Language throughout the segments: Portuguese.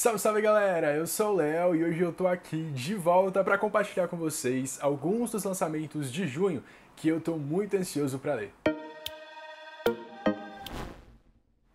Salve, salve galera! Eu sou o Léo e hoje eu tô aqui de volta para compartilhar com vocês alguns dos lançamentos de junho que eu tô muito ansioso para ler.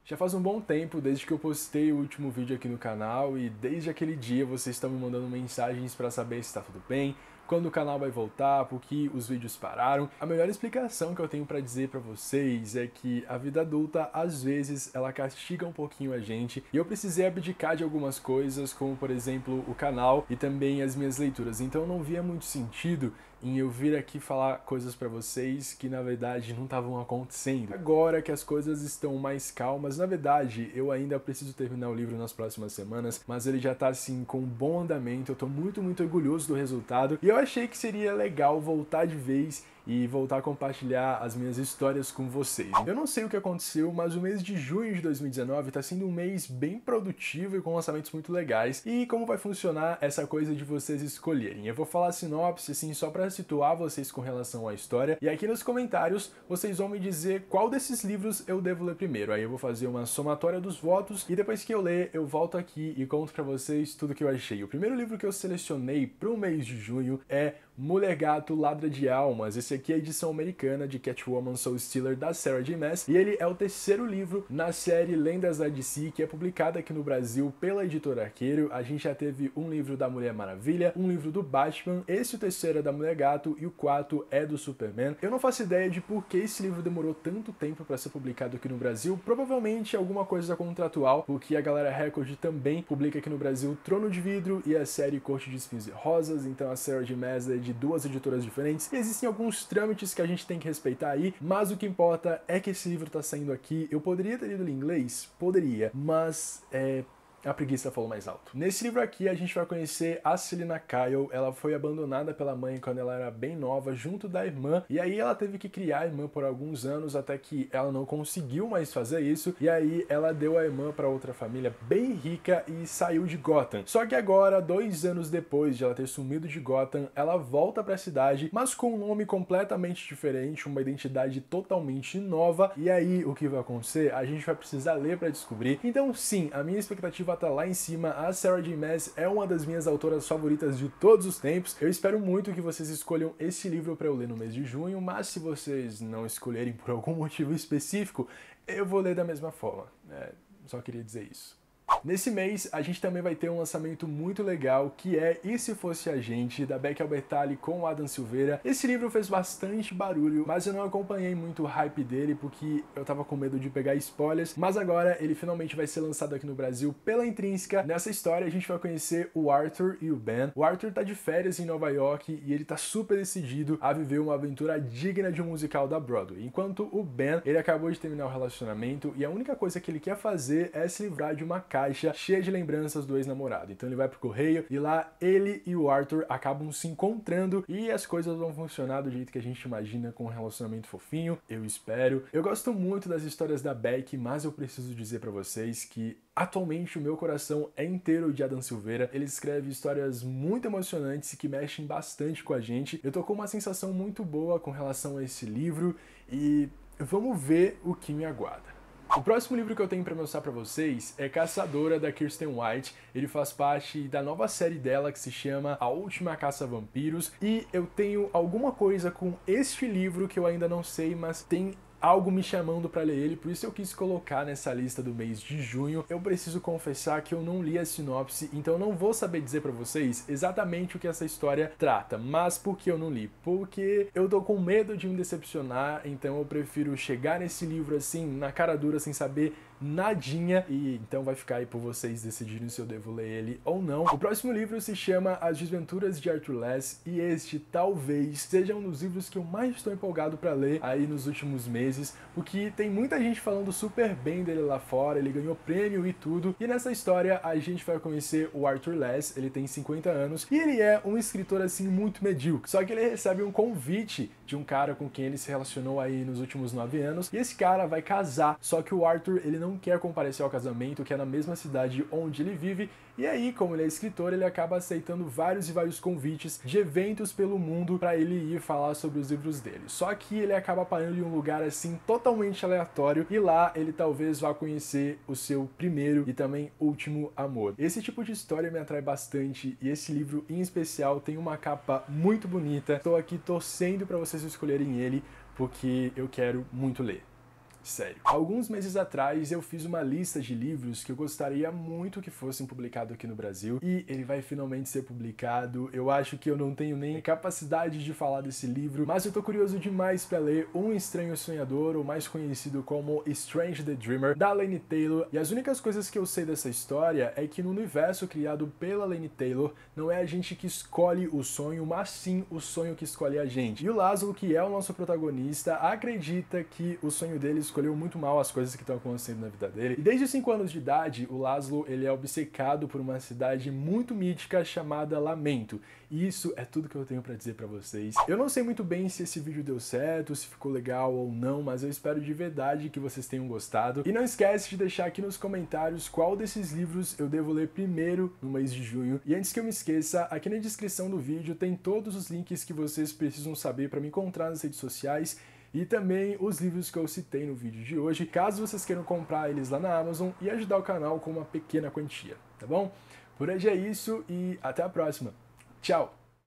Já faz um bom tempo desde que eu postei o último vídeo aqui no canal e desde aquele dia vocês estão me mandando mensagens para saber se está tudo bem, quando o canal vai voltar, por que os vídeos pararam. A melhor explicação que eu tenho para dizer para vocês é que a vida adulta às vezes ela castiga um pouquinho a gente e eu precisei abdicar de algumas coisas, como por exemplo o canal e também as minhas leituras. Então não via muito sentido em eu vir aqui falar coisas para vocês que na verdade não estavam acontecendo. Agora que as coisas estão mais calmas, na verdade eu ainda preciso terminar o livro nas próximas semanas, mas ele já tá assim com um bom andamento, eu tô muito, muito orgulhoso do resultado e eu achei que seria legal voltar de vez e voltar a compartilhar as minhas histórias com vocês. Eu não sei o que aconteceu, mas o mês de junho de 2019 está sendo um mês bem produtivo e com lançamentos muito legais. E como vai funcionar essa coisa de vocês escolherem? Eu vou falar sinopse assim só para situar vocês com relação à história e aqui nos comentários vocês vão me dizer qual desses livros eu devo ler primeiro. Aí eu vou fazer uma somatória dos votos e depois que eu ler eu volto aqui e conto para vocês tudo que eu achei. O primeiro livro que eu selecionei para o mês de junho é Mulher Gato Ladra de Almas. Esse aqui é a edição americana de Catwoman Soul Stealer da Sarah J. Maas e ele é o terceiro livro na série Lendas da DC que é publicada aqui no Brasil pela editora Arqueiro. A gente já teve um livro da Mulher Maravilha, um livro do Batman, esse o terceiro é da Mulher Gato e o quarto é do Superman. Eu não faço ideia de por que esse livro demorou tanto tempo para ser publicado aqui no Brasil. Provavelmente alguma coisa contratual, porque a galera Record também publica aqui no Brasil Trono de Vidro e a série Corte de Espinhos e Rosas. Então a Sarah J. Maas é de duas editoras diferentes. Existem alguns trâmites que a gente tem que respeitar aí, mas o que importa é que esse livro tá saindo aqui. Eu poderia ter lido ele em inglês? Poderia, mas é, a preguiça falou mais alto. Nesse livro aqui, a gente vai conhecer a Celina Kyle. Ela foi abandonada pela mãe quando ela era bem nova, junto da irmã. E aí ela teve que criar a irmã por alguns anos, até que ela não conseguiu mais fazer isso. E aí ela deu a irmã para outra família bem rica e saiu de Gotham. Só que agora, dois anos depois de ela ter sumido de Gotham, ela volta para a cidade, mas com um nome completamente diferente, uma identidade totalmente nova. E aí o que vai acontecer? A gente vai precisar ler para descobrir. Então, sim, a minha expectativa lá em cima, a Sarah J. Maas é uma das minhas autoras favoritas de todos os tempos. Eu espero muito que vocês escolham esse livro para eu ler no mês de junho, mas se vocês não escolherem por algum motivo específico, eu vou ler da mesma forma. É, só queria dizer isso. Nesse mês, a gente também vai ter um lançamento muito legal que é E Se Fosse a Gente, da Beck Albertalli com o Adam Silveira. Esse livro fez bastante barulho, mas eu não acompanhei muito o hype dele porque eu tava com medo de pegar spoilers. Mas agora ele finalmente vai ser lançado aqui no Brasil pela Intrínseca. Nessa história, a gente vai conhecer o Arthur e o Ben. O Arthur tá de férias em Nova York e ele tá super decidido a viver uma aventura digna de um musical da Broadway. Enquanto o Ben, ele acabou de terminar o relacionamento e a única coisa que ele quer fazer é se livrar de uma caixa caixa cheia de lembranças do ex-namorado. Então ele vai pro correio e lá ele e o Arthur acabam se encontrando e as coisas vão funcionar do jeito que a gente imagina com um relacionamento fofinho, eu espero. Eu gosto muito das histórias da Beck, mas eu preciso dizer para vocês que Atualmente, o meu coração é inteiro de Adam Silveira. Ele escreve histórias muito emocionantes e que mexem bastante com a gente. Eu tô com uma sensação muito boa com relação a esse livro e vamos ver o que me aguarda. O próximo livro que eu tenho para mostrar para vocês é Caçadora da Kirsten White. Ele faz parte da nova série dela que se chama A Última Caça a Vampiros e eu tenho alguma coisa com este livro que eu ainda não sei, mas tem algo me chamando para ler ele, por isso eu quis colocar nessa lista do mês de junho. Eu preciso confessar que eu não li a sinopse, então não vou saber dizer para vocês exatamente o que essa história trata, mas por que eu não li? Porque eu tô com medo de me decepcionar, então eu prefiro chegar nesse livro assim, na cara dura, sem saber nadinha, e então vai ficar aí por vocês decidirem se eu devo ler ele ou não. O próximo livro se chama As Desventuras de Arthur Less, e este talvez seja um dos livros que eu mais estou empolgado para ler aí nos últimos meses o que tem muita gente falando super bem dele lá fora, ele ganhou prêmio e tudo. E nessa história a gente vai conhecer o Arthur Less, ele tem 50 anos e ele é um escritor assim muito medíocre. Só que ele recebe um convite de um cara com quem ele se relacionou aí nos últimos 9 anos e esse cara vai casar. Só que o Arthur ele não quer comparecer ao casamento, que é na mesma cidade onde ele vive. E aí, como ele é escritor, ele acaba aceitando vários e vários convites de eventos pelo mundo para ele ir falar sobre os livros dele. Só que ele acaba parando em um lugar assim assim totalmente aleatório e lá ele talvez vá conhecer o seu primeiro e também último amor. Esse tipo de história me atrai bastante e esse livro em especial tem uma capa muito bonita. Estou aqui torcendo para vocês escolherem ele porque eu quero muito ler sério. Alguns meses atrás eu fiz uma lista de livros que eu gostaria muito que fossem publicados aqui no Brasil e ele vai finalmente ser publicado. Eu acho que eu não tenho nem capacidade de falar desse livro, mas eu tô curioso demais para ler Um Estranho Sonhador, ou mais conhecido como Strange the Dreamer, da Lane Taylor. E as únicas coisas que eu sei dessa história é que no universo criado pela Lane Taylor, não é a gente que escolhe o sonho, mas sim o sonho que escolhe a gente. E o Lázaro, que é o nosso protagonista, acredita que o sonho deles escolheu muito mal as coisas que estão acontecendo na vida dele. E desde os 5 anos de idade, o Laszlo ele é obcecado por uma cidade muito mítica chamada Lamento. E isso é tudo que eu tenho para dizer para vocês. Eu não sei muito bem se esse vídeo deu certo, se ficou legal ou não, mas eu espero de verdade que vocês tenham gostado. E não esquece de deixar aqui nos comentários qual desses livros eu devo ler primeiro no mês de junho. E antes que eu me esqueça, aqui na descrição do vídeo tem todos os links que vocês precisam saber para me encontrar nas redes sociais e também os livros que eu citei no vídeo de hoje, caso vocês queiram comprar eles lá na Amazon e ajudar o canal com uma pequena quantia, tá bom? Por hoje é isso e até a próxima. Tchau!